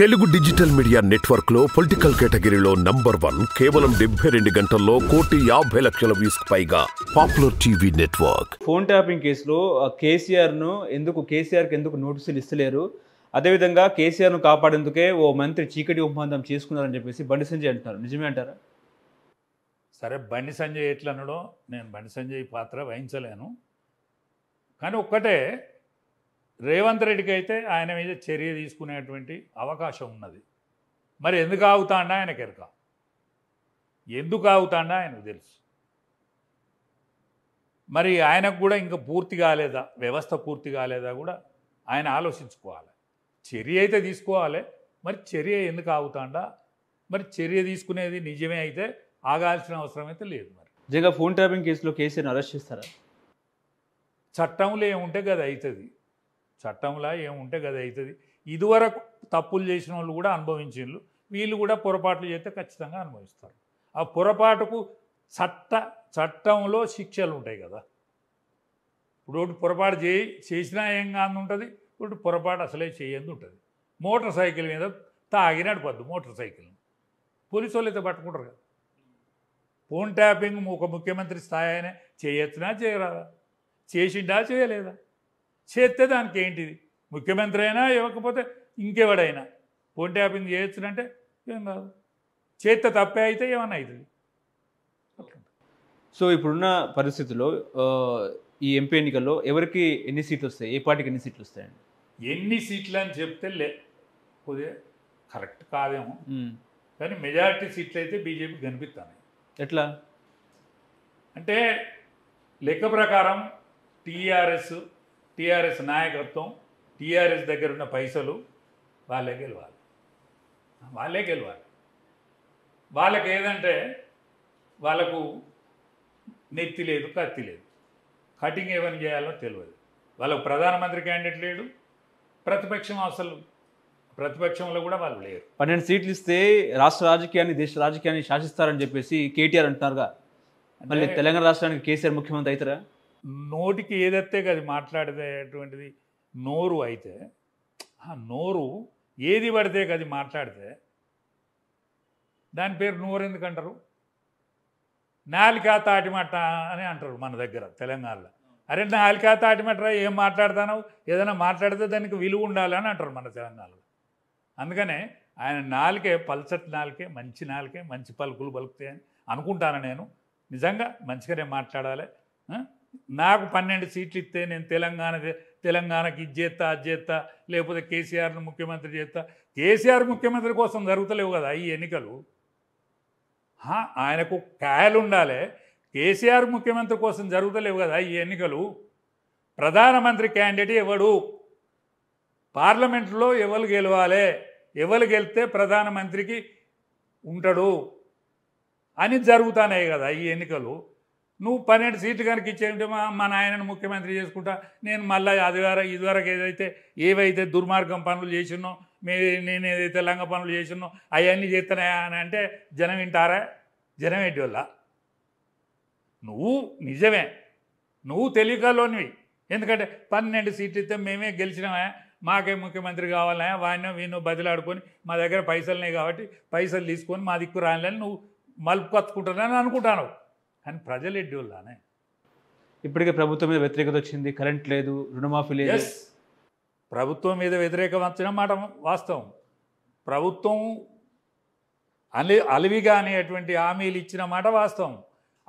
Telugu digital media network లో political కేటగిరీలో number one కేవలం డెబ్బై రెండు గంటల్లో కోటి యాభై లక్షల వ్యూస్ పైగా popular TV network phone tapping కేసులో కేసీఆర్ ను ఎందుకు కేసీఆర్ కి ఎందుకు నోటీసులు ఇస్తలేరు అదేవిధంగా కేసీఆర్ ను కాపాడేందుకే ఓ మంత్రి చీకటి ఒప్పందం చేసుకున్నారని చెప్పేసి బండి సంజయ్ అంటున్నారు నిజమే అంటారా సరే బండి సంజయ్ ఎట్లనడో నేను బండి సంజయ్ పాత్ర వహించలేను కానీ ఒక్కటే రేవంత్ రెడ్డికి అయితే ఆయన మీద చర్య తీసుకునేటువంటి అవకాశం ఉన్నది మరి ఎందుకు ఆగుతాడా ఆయనకి ఎరక ఎందుకు ఆగుతాడా ఆయనకు తెలుసు మరి ఆయనకు కూడా ఇంకా పూర్తి కాలేదా వ్యవస్థ పూర్తి కాలేదా కూడా ఆయన ఆలోచించుకోవాలి చర్య అయితే తీసుకోవాలి మరి చర్య ఎందుకు ఆగుతాడా మరి చర్య తీసుకునేది నిజమే అయితే ఆగాల్సిన అవసరం అయితే లేదు మరి జగ ఫోన్ ట్యాపింగ్ కేసులో కేసీఆర్ అరెస్ట్ చేస్తారా చట్టంలో ఏముంటే కదా అవుతుంది చట్టంలా ఏముంటే గది అవుతుంది ఇదివరకు తప్పులు చేసిన వాళ్ళు కూడా అనుభవించిండ్రు వీళ్ళు కూడా పొరపాట్లు చేస్తే ఖచ్చితంగా అనుభవిస్తారు ఆ పొరపాటుకు చట్ట చట్టంలో శిక్షలు ఉంటాయి కదా ఇప్పుడు ఒకటి పొరపాటు చేయి చేసినా ఏం కాదు ఉంటుంది ఇప్పుడు పొరపాటు అసలే చేయందు ఉంటుంది మోటార్ సైకిల్ మీద తాగినాడు పద్దు మోటార్ సైకిల్ పోలీసు వాళ్ళు అయితే పట్టుకుంటారు కదా ఫోన్ ట్యాపింగ్ ఒక ముఖ్యమంత్రి స్థాయి అయినా చేయొచ్చినా చేయరాదా చేసిండా చేయలేదా చేస్తే దానికి ఏంటిది ముఖ్యమంత్రి అయినా ఇవ్వకపోతే ఇంకెవడైనా ఫోన్ ట్యాపింగ్ చేయొచ్చునంటే ఏం కాదు చేస్తే తప్పే అయితే ఏమన్నా అవుతుంది సో ఇప్పుడున్న పరిస్థితుల్లో ఈ ఎంపీ ఎన్నికల్లో ఎవరికి ఎన్ని సీట్లు వస్తాయి ఏ పార్టీకి ఎన్ని సీట్లు వస్తాయండి ఎన్ని సీట్లు అని చెప్తే లే పోతే కరెక్ట్ కాదేమో కానీ మెజారిటీ సీట్లు అయితే బీజేపీ కనిపిస్తాను ఎట్లా అంటే లెక్క ప్రకారం టీఆర్ఎస్ టీఆర్ఎస్ నాయకత్వం టీఆర్ఎస్ దగ్గర ఉన్న పైసలు వాళ్ళే గెలవాలి వాళ్ళే గెలవాలి వాళ్ళకి ఏదంటే వాళ్ళకు నెత్తి లేదు కత్తి లేదు కటింగ్ ఏమని చేయాలో తెలియదు వాళ్ళకు ప్రధానమంత్రి క్యాండిడేట్ లేడు ప్రతిపక్షం అసలు ప్రతిపక్షంలో కూడా వాళ్ళు లేరు పన్నెండు సీట్లు ఇస్తే రాష్ట్ర రాజకీయాన్ని దేశ రాజకీయాన్ని శాసిస్తారని చెప్పేసి కేటీఆర్ అంటున్నారుగా మళ్ళీ తెలంగాణ రాష్ట్రానికి కేసీఆర్ ముఖ్యమంత్రి అవుతారా నోటికి ఏదైతే అది మాట్లాడేటువంటిది నోరు అయితే ఆ నోరు ఏది పడితే అది మాట్లాడితే దాని పేరు నోరు ఎందుకంటారు నాలికా తాటిమట అని అంటారు మన దగ్గర తెలంగాణలో అరే నాలికా తాటిమట ఏం మాట్లాడతానో ఏదైనా మాట్లాడితే దానికి విలువ ఉండాలి అని అంటారు మన తెలంగాణలో అందుకనే ఆయన నాలికే పల్చటి నాలికే మంచి నాలికే మంచి పలుకులు పలుకుతాయని అనుకుంటాను నేను నిజంగా మంచిగానే మాట్లాడాలి నాకు పన్నెండు సీట్లు ఇస్తే నేను తెలంగాణ తెలంగాణకి ఇది చేస్తా అది చేస్తా లేకపోతే కేసీఆర్ను ముఖ్యమంత్రి చేస్తా కేసీఆర్ ముఖ్యమంత్రి కోసం జరుగుతలేవు కదా ఈ ఎన్నికలు ఆయనకు కాయలు ఉండాలి కేసీఆర్ ముఖ్యమంత్రి కోసం జరుగుతలేవు కదా ఈ ఎన్నికలు ప్రధానమంత్రి క్యాండిడేట్ ఎవడు పార్లమెంట్లో ఎవరు గెలవాలి ఎవరు గెలిస్తే ప్రధానమంత్రికి ఉంటాడు అని జరుగుతున్నాయి కదా ఈ ఎన్నికలు నువ్వు పన్నెండు సీట్లు కనుక ఇచ్చేయంటే మా మా నాయనను ముఖ్యమంత్రి చేసుకుంటా నేను మళ్ళీ అదివరకు ఇదివరకు ఏదైతే ఏవైతే దుర్మార్గం పనులు చేసినో మే నేను ఏదైతే లంగ పనులు చేసినో అవన్నీ చేస్తున్నాయా అని అంటే జనం వింటారా జనం ఏంటి వల్ల నువ్వు నిజమే నువ్వు తెలియకలోనివి ఎందుకంటే పన్నెండు సీట్లు ఇస్తే మేమే గెలిచినామే మాకే ముఖ్యమంత్రి కావాలా వాడినో వీణో బదిలాడుకొని మా దగ్గర పైసలున్నాయి కాబట్టి పైసలు తీసుకొని మా దిక్కు రానిలని నువ్వు మలుపు కత్తుకుంటున్నాను అనుకుంటాను కానీ ప్రజలు ఎడ్యూల్లానే ఇప్పటికే ప్రభుత్వం మీద వ్యతిరేకత వచ్చింది కరెంట్ లేదు రుణమాఫీ లేదు ప్రభుత్వం మీద వ్యతిరేకం వచ్చిన మాట వాస్తవం ప్రభుత్వం అలి అలివిగా అనేటువంటి హామీలు ఇచ్చిన మాట వాస్తవం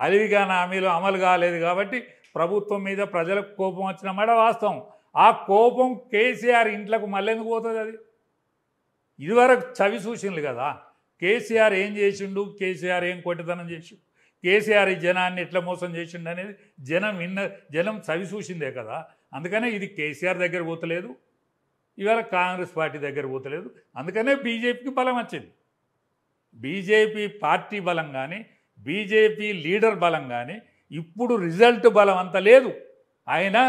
అలివిగా హామీలు అమలు కాలేదు కాబట్టి ప్రభుత్వం మీద ప్రజలకు కోపం వచ్చిన మాట వాస్తవం ఆ కోపం కేసీఆర్ ఇంట్లకు మళ్ళెందుకు పోతుంది అది ఇదివరకు చవి సూచనలు కదా కేసీఆర్ ఏం చేసిండు కేసీఆర్ ఏం కొట్టితనం చేసిండు కేసీఆర్ ఈ జనాన్ని ఎట్లా మోసం చేసిండు అనేది జనం విన్న జనం చూసిందే కదా అందుకనే ఇది కేసీఆర్ దగ్గర పోతలేదు ఇవాళ కాంగ్రెస్ పార్టీ దగ్గర పోతలేదు అందుకనే బీజేపీకి బలం వచ్చింది బీజేపీ పార్టీ బలం కానీ బీజేపీ లీడర్ బలం కానీ ఇప్పుడు రిజల్ట్ బలం అంత లేదు అయినా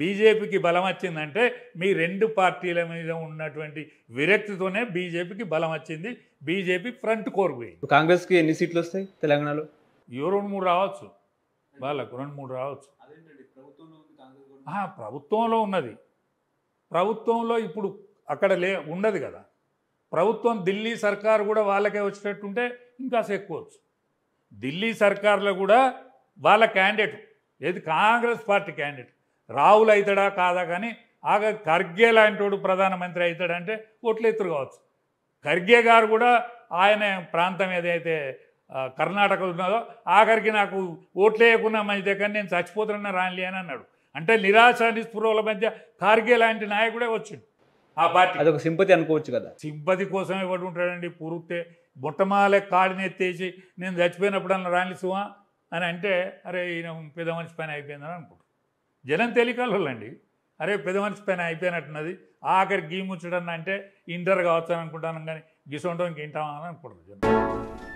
బీజేపీకి బలం వచ్చిందంటే మీ రెండు పార్టీల మీద ఉన్నటువంటి విరక్తితోనే బీజేపీకి బలం వచ్చింది బీజేపీ ఫ్రంట్ కోర్ కాంగ్రెస్కి ఎన్ని సీట్లు వస్తాయి తెలంగాణలో ఇవో రెండు మూడు రావచ్చు వాళ్ళకు రెండు మూడు రావచ్చు ప్రభుత్వంలో ఉన్నది ప్రభుత్వంలో ఇప్పుడు అక్కడ లే ఉండదు కదా ప్రభుత్వం ఢిల్లీ సర్కార్ కూడా వాళ్ళకే వచ్చేటట్టుంటే ఇంకా ఎక్కువచ్చు ఢిల్లీ సర్కార్లో కూడా వాళ్ళ క్యాండిడేట్ ఏది కాంగ్రెస్ పార్టీ క్యాండిడేట్ రావులు అవుతాడా కాదా కానీ ఆగ ఖర్గే లాంటి ప్రధానమంత్రి అవుతాడంటే ఓట్లు ఎత్తురు కావచ్చు ఖర్గే గారు కూడా ఆయన ప్రాంతం ఏదైతే కర్ణాటక ఉన్నదో ఆఖరికి నాకు ఓట్లేయకుండా మంచి దగ్గర నేను చచ్చిపోతున్నా రానిలే అని అన్నాడు అంటే నిరాశ నిస్పృహల మధ్య ఖార్గే లాంటి నాయకుడే వచ్చిండు ఆ పార్టీ అదొక సింపతి అనుకోవచ్చు కదా సింపతి కోసమే పడి ఉంటాడండి పురుగుతే బుట్టమాలే ఎత్తేసి నేను చచ్చిపోయినప్పుడన్నా రానిసువా అని అంటే అరే ఈయన పెద్ద మనిషి పని అయిపోయిందని అనుకుంటున్నాను జనం తేలికలోళ్ళండి అరే పెద్ద మనిషి పైన అయిపోయినట్టున్నది ఆఖరి గీ ముచ్చడం అంటే ఇంటర్ కావచ్చు అనుకుంటాను కానీ గిసొంటోనికి ఇంటామని అనుకుంటారు జనం